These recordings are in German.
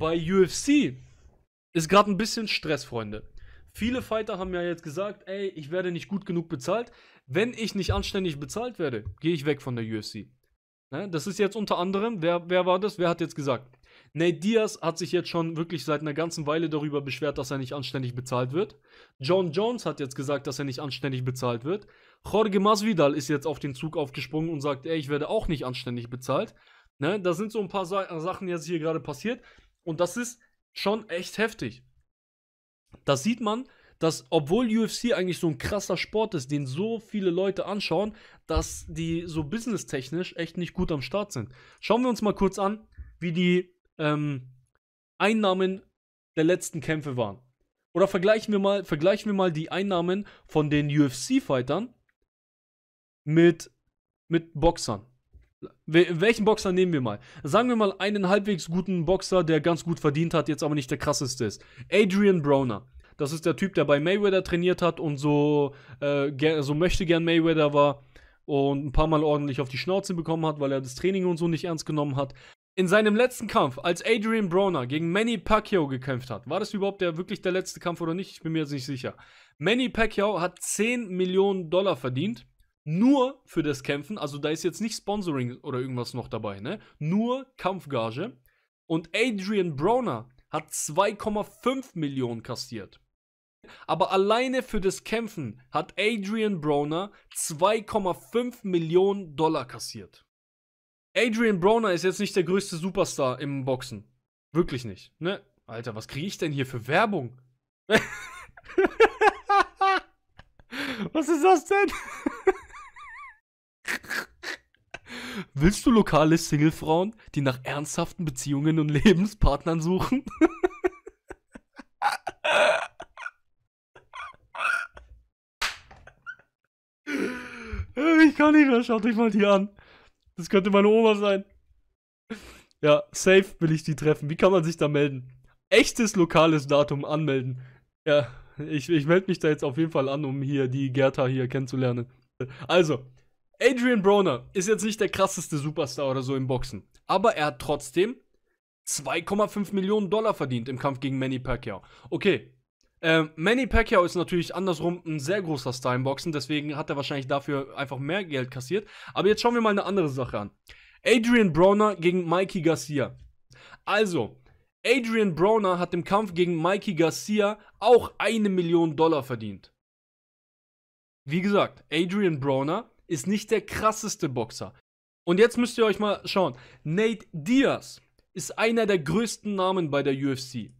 bei UFC ist gerade ein bisschen Stress, Freunde. Viele Fighter haben ja jetzt gesagt, ey, ich werde nicht gut genug bezahlt. Wenn ich nicht anständig bezahlt werde, gehe ich weg von der UFC. Ne? Das ist jetzt unter anderem, wer, wer war das? Wer hat jetzt gesagt? Nate Diaz hat sich jetzt schon wirklich seit einer ganzen Weile darüber beschwert, dass er nicht anständig bezahlt wird. John Jones hat jetzt gesagt, dass er nicht anständig bezahlt wird. Jorge Masvidal ist jetzt auf den Zug aufgesprungen und sagt, ey, ich werde auch nicht anständig bezahlt. Ne? Da sind so ein paar Sa Sachen jetzt hier gerade passiert. Und das ist schon echt heftig. Da sieht man, dass obwohl UFC eigentlich so ein krasser Sport ist, den so viele Leute anschauen, dass die so businesstechnisch echt nicht gut am Start sind. Schauen wir uns mal kurz an, wie die ähm, Einnahmen der letzten Kämpfe waren. Oder vergleichen wir mal, vergleichen wir mal die Einnahmen von den UFC-Fightern mit, mit Boxern. Welchen Boxer nehmen wir mal? Sagen wir mal einen halbwegs guten Boxer, der ganz gut verdient hat, jetzt aber nicht der krasseste ist. Adrian Broner. Das ist der Typ, der bei Mayweather trainiert hat und so, äh, so möchte gern Mayweather war und ein paar Mal ordentlich auf die Schnauze bekommen hat, weil er das Training und so nicht ernst genommen hat. In seinem letzten Kampf, als Adrian Broner gegen Manny Pacquiao gekämpft hat, war das überhaupt der, wirklich der letzte Kampf oder nicht? Ich bin mir jetzt nicht sicher. Manny Pacquiao hat 10 Millionen Dollar verdient nur für das Kämpfen, also da ist jetzt nicht Sponsoring oder irgendwas noch dabei, ne? Nur Kampfgage. Und Adrian Broner hat 2,5 Millionen kassiert. Aber alleine für das Kämpfen hat Adrian Broner 2,5 Millionen Dollar kassiert. Adrian Broner ist jetzt nicht der größte Superstar im Boxen. Wirklich nicht, ne? Alter, was kriege ich denn hier für Werbung? was ist das denn? Willst du lokale Singlefrauen, die nach ernsthaften Beziehungen und Lebenspartnern suchen? ich kann nicht mehr, schaut euch mal die an. Das könnte meine Oma sein. Ja, safe will ich die treffen. Wie kann man sich da melden? Echtes lokales Datum anmelden. Ja, ich, ich melde mich da jetzt auf jeden Fall an, um hier die Gerta hier kennenzulernen. Also, Adrian Broner ist jetzt nicht der krasseste Superstar oder so im Boxen, aber er hat trotzdem 2,5 Millionen Dollar verdient im Kampf gegen Manny Pacquiao. Okay, äh, Manny Pacquiao ist natürlich andersrum ein sehr großer Star im Boxen, deswegen hat er wahrscheinlich dafür einfach mehr Geld kassiert. Aber jetzt schauen wir mal eine andere Sache an. Adrian Broner gegen Mikey Garcia. Also, Adrian Broner hat im Kampf gegen Mikey Garcia auch eine Million Dollar verdient. Wie gesagt, Adrian Broner ist nicht der krasseste Boxer. Und jetzt müsst ihr euch mal schauen. Nate Diaz ist einer der größten Namen bei der UFC.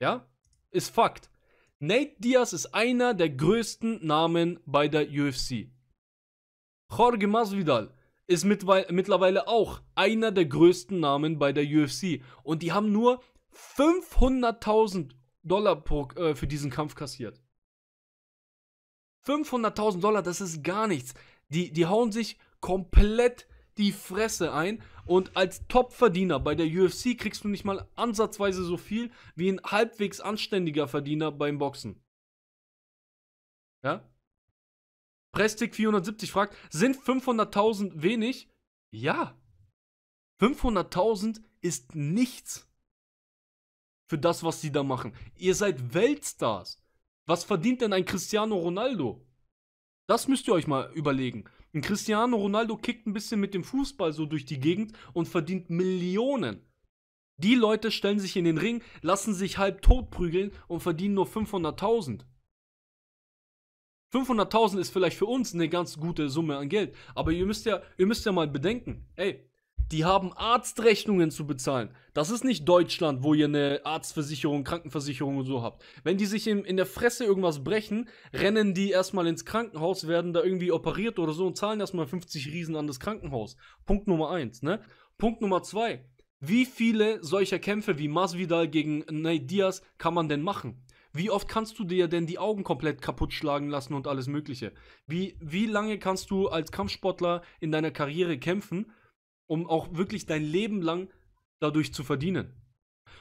Ja? Ist Fakt. Nate Diaz ist einer der größten Namen bei der UFC. Jorge Masvidal ist mittlerweile auch einer der größten Namen bei der UFC. Und die haben nur 500.000 Dollar pro, äh, für diesen Kampf kassiert. 500.000 Dollar, das ist gar nichts. Die, die hauen sich komplett die Fresse ein und als Topverdiener bei der UFC kriegst du nicht mal ansatzweise so viel wie ein halbwegs anständiger Verdiener beim Boxen. Ja? Prestig 470 fragt, sind 500.000 wenig? Ja. 500.000 ist nichts für das, was sie da machen. Ihr seid Weltstars. Was verdient denn ein Cristiano Ronaldo? Das müsst ihr euch mal überlegen. Ein Cristiano Ronaldo kickt ein bisschen mit dem Fußball so durch die Gegend und verdient Millionen. Die Leute stellen sich in den Ring, lassen sich halb tot prügeln und verdienen nur 500.000. 500.000 ist vielleicht für uns eine ganz gute Summe an Geld, aber ihr müsst ja, ihr müsst ja mal bedenken, ey, die haben Arztrechnungen zu bezahlen. Das ist nicht Deutschland, wo ihr eine Arztversicherung, Krankenversicherung und so habt. Wenn die sich in, in der Fresse irgendwas brechen, rennen die erstmal ins Krankenhaus, werden da irgendwie operiert oder so und zahlen erstmal 50 Riesen an das Krankenhaus. Punkt Nummer eins, ne? Punkt Nummer zwei. Wie viele solcher Kämpfe wie Masvidal gegen Nate Diaz kann man denn machen? Wie oft kannst du dir denn die Augen komplett kaputt schlagen lassen und alles Mögliche? Wie, wie lange kannst du als Kampfsportler in deiner Karriere kämpfen, um auch wirklich dein Leben lang dadurch zu verdienen.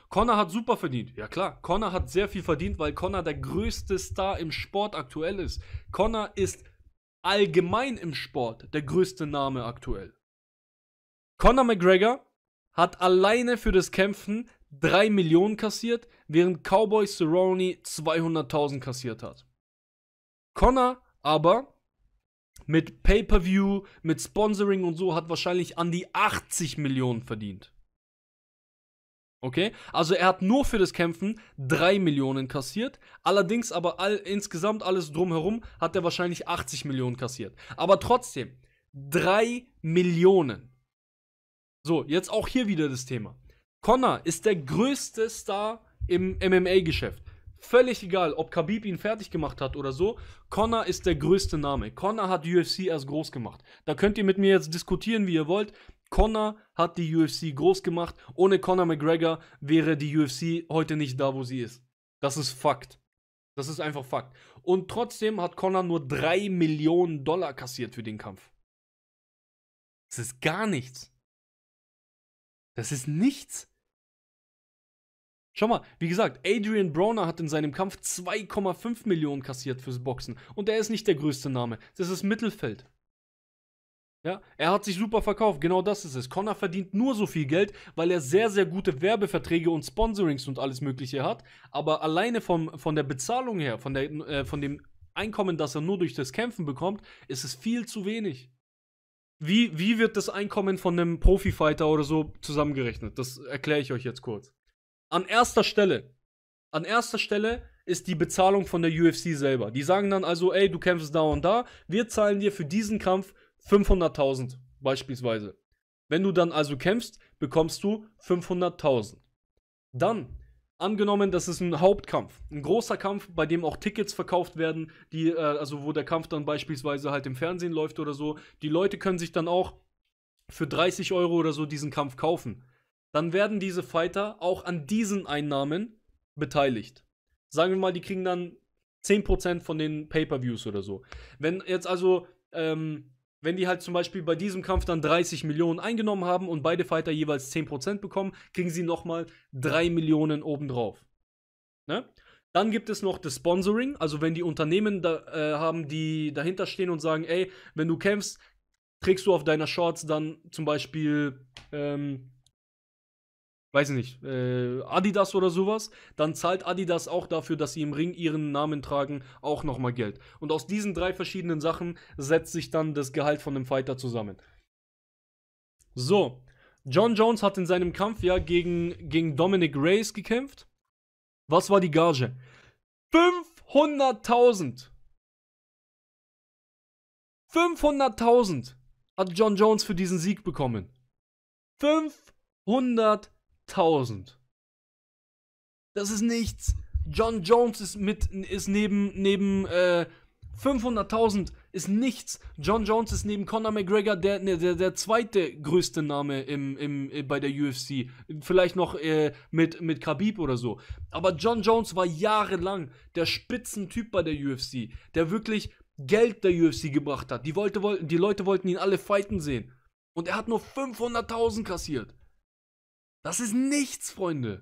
Connor hat super verdient. Ja klar, Connor hat sehr viel verdient, weil Connor der größte Star im Sport aktuell ist. Connor ist allgemein im Sport der größte Name aktuell. Connor McGregor hat alleine für das Kämpfen 3 Millionen kassiert, während Cowboy Cerrone 200.000 kassiert hat. Connor aber mit Pay-per-View, mit Sponsoring und so hat wahrscheinlich an die 80 Millionen verdient. Okay? Also er hat nur für das Kämpfen 3 Millionen kassiert. Allerdings aber all, insgesamt alles drumherum hat er wahrscheinlich 80 Millionen kassiert. Aber trotzdem, 3 Millionen. So, jetzt auch hier wieder das Thema. Connor ist der größte Star im MMA-Geschäft. Völlig egal, ob Khabib ihn fertig gemacht hat oder so. Connor ist der größte Name. Connor hat UFC erst groß gemacht. Da könnt ihr mit mir jetzt diskutieren, wie ihr wollt. Connor hat die UFC groß gemacht. Ohne Connor McGregor wäre die UFC heute nicht da, wo sie ist. Das ist Fakt. Das ist einfach Fakt. Und trotzdem hat Connor nur 3 Millionen Dollar kassiert für den Kampf. Das ist gar nichts. Das ist nichts. Schau mal, wie gesagt, Adrian Broner hat in seinem Kampf 2,5 Millionen kassiert fürs Boxen. Und er ist nicht der größte Name. Das ist Mittelfeld. Ja, er hat sich super verkauft, genau das ist es. Connor verdient nur so viel Geld, weil er sehr, sehr gute Werbeverträge und Sponsorings und alles Mögliche hat. Aber alleine vom, von der Bezahlung her, von, der, äh, von dem Einkommen, das er nur durch das Kämpfen bekommt, ist es viel zu wenig. Wie, wie wird das Einkommen von einem Profifighter oder so zusammengerechnet? Das erkläre ich euch jetzt kurz an erster Stelle, an erster Stelle ist die Bezahlung von der UFC selber. Die sagen dann also, ey, du kämpfst da und da, wir zahlen dir für diesen Kampf 500.000 beispielsweise. Wenn du dann also kämpfst, bekommst du 500.000. Dann, angenommen, das ist ein Hauptkampf, ein großer Kampf, bei dem auch Tickets verkauft werden, die, äh, also wo der Kampf dann beispielsweise halt im Fernsehen läuft oder so, die Leute können sich dann auch für 30 Euro oder so diesen Kampf kaufen dann werden diese Fighter auch an diesen Einnahmen beteiligt. Sagen wir mal, die kriegen dann 10% von den Pay-Per-Views oder so. Wenn jetzt also, ähm, wenn die halt zum Beispiel bei diesem Kampf dann 30 Millionen eingenommen haben und beide Fighter jeweils 10% bekommen, kriegen sie nochmal 3 Millionen obendrauf. Ne? Dann gibt es noch das Sponsoring, also wenn die Unternehmen da, äh, haben, die dahinter stehen und sagen, ey, wenn du kämpfst, trägst du auf deiner Shorts dann zum Beispiel ähm, weiß ich nicht, äh, Adidas oder sowas, dann zahlt Adidas auch dafür, dass sie im Ring ihren Namen tragen, auch nochmal Geld. Und aus diesen drei verschiedenen Sachen setzt sich dann das Gehalt von dem Fighter zusammen. So, John Jones hat in seinem Kampf ja gegen, gegen Dominic Reyes gekämpft. Was war die Gage? 500.000! 500.000 hat John Jones für diesen Sieg bekommen. 500.000! tausend. Das ist nichts. John Jones ist mit ist neben neben äh, 500.000 ist nichts. John Jones ist neben Conor McGregor der, ne, der, der zweite größte Name im, im, äh, bei der UFC. Vielleicht noch äh, mit, mit Khabib oder so. Aber John Jones war jahrelang der Spitzentyp bei der UFC, der wirklich Geld der UFC gebracht hat. Die, wollte, die Leute wollten ihn alle fighten sehen. Und er hat nur 500.000 kassiert. Das ist nichts, Freunde.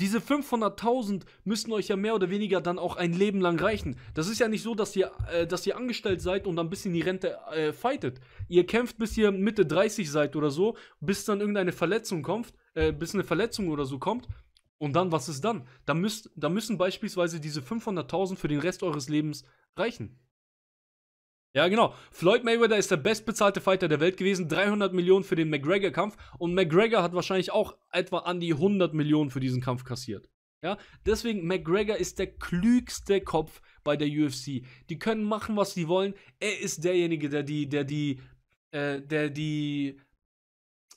Diese 500.000 müssten euch ja mehr oder weniger dann auch ein Leben lang reichen. Das ist ja nicht so, dass ihr, äh, dass ihr angestellt seid und dann bis in die Rente äh, fightet. Ihr kämpft, bis ihr Mitte 30 seid oder so, bis dann irgendeine Verletzung kommt, äh, bis eine Verletzung oder so kommt. Und dann, was ist dann? Da, müsst, da müssen beispielsweise diese 500.000 für den Rest eures Lebens reichen. Ja, genau. Floyd Mayweather ist der bestbezahlte Fighter der Welt gewesen. 300 Millionen für den McGregor-Kampf. Und McGregor hat wahrscheinlich auch etwa an die 100 Millionen für diesen Kampf kassiert. Ja, deswegen McGregor ist der klügste Kopf bei der UFC. Die können machen, was sie wollen. Er ist derjenige, der die, der die, äh, der die,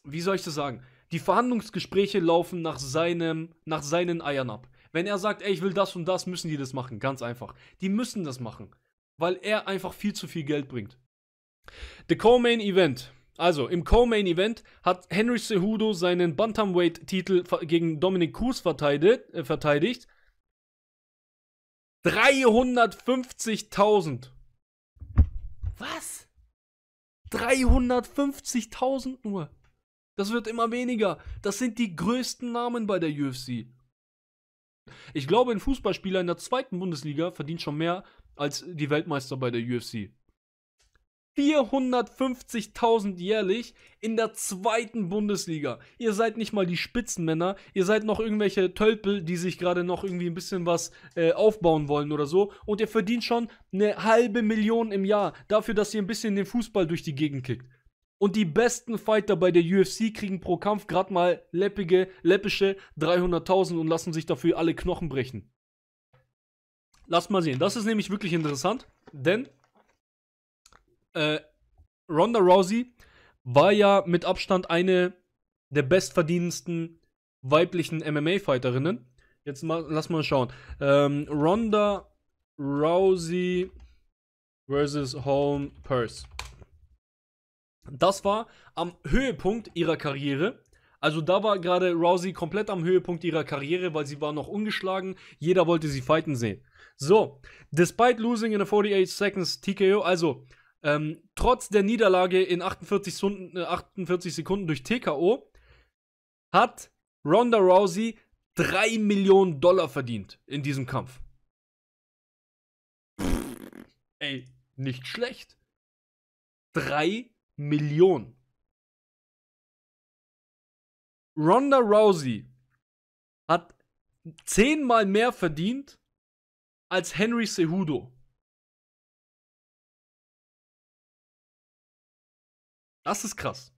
wie soll ich das sagen? Die Verhandlungsgespräche laufen nach seinem, nach seinen Eiern ab. Wenn er sagt, ey, ich will das und das, müssen die das machen. Ganz einfach. Die müssen das machen weil er einfach viel zu viel Geld bringt. The Co-Main Event. Also, im Co-Main Event hat Henry Cejudo seinen Bantamweight-Titel gegen Dominic Cruz äh, verteidigt. verteidigt. 350.000. Was? 350.000 nur. Das wird immer weniger. Das sind die größten Namen bei der UFC. Ich glaube, ein Fußballspieler in der zweiten Bundesliga verdient schon mehr als die Weltmeister bei der UFC. 450.000 jährlich in der zweiten Bundesliga. Ihr seid nicht mal die Spitzenmänner, ihr seid noch irgendwelche Tölpel, die sich gerade noch irgendwie ein bisschen was äh, aufbauen wollen oder so. Und ihr verdient schon eine halbe Million im Jahr dafür, dass ihr ein bisschen den Fußball durch die Gegend kickt. Und die besten Fighter bei der UFC kriegen pro Kampf gerade mal läppige, läppische 300.000 und lassen sich dafür alle Knochen brechen lass mal sehen. Das ist nämlich wirklich interessant, denn äh, Ronda Rousey war ja mit Abstand eine der bestverdienendsten weiblichen MMA-Fighterinnen. Jetzt mal, lass mal schauen. Ähm, Ronda Rousey versus Home Purse. Das war am Höhepunkt ihrer Karriere also da war gerade Rousey komplett am Höhepunkt ihrer Karriere, weil sie war noch ungeschlagen. Jeder wollte sie fighten sehen. So, despite losing in a 48 seconds TKO, also ähm, trotz der Niederlage in 48 Sekunden, äh, 48 Sekunden durch TKO, hat Ronda Rousey 3 Millionen Dollar verdient in diesem Kampf. Ey, nicht schlecht. 3 Millionen. Ronda Rousey hat zehnmal mehr verdient als Henry Cejudo. Das ist krass.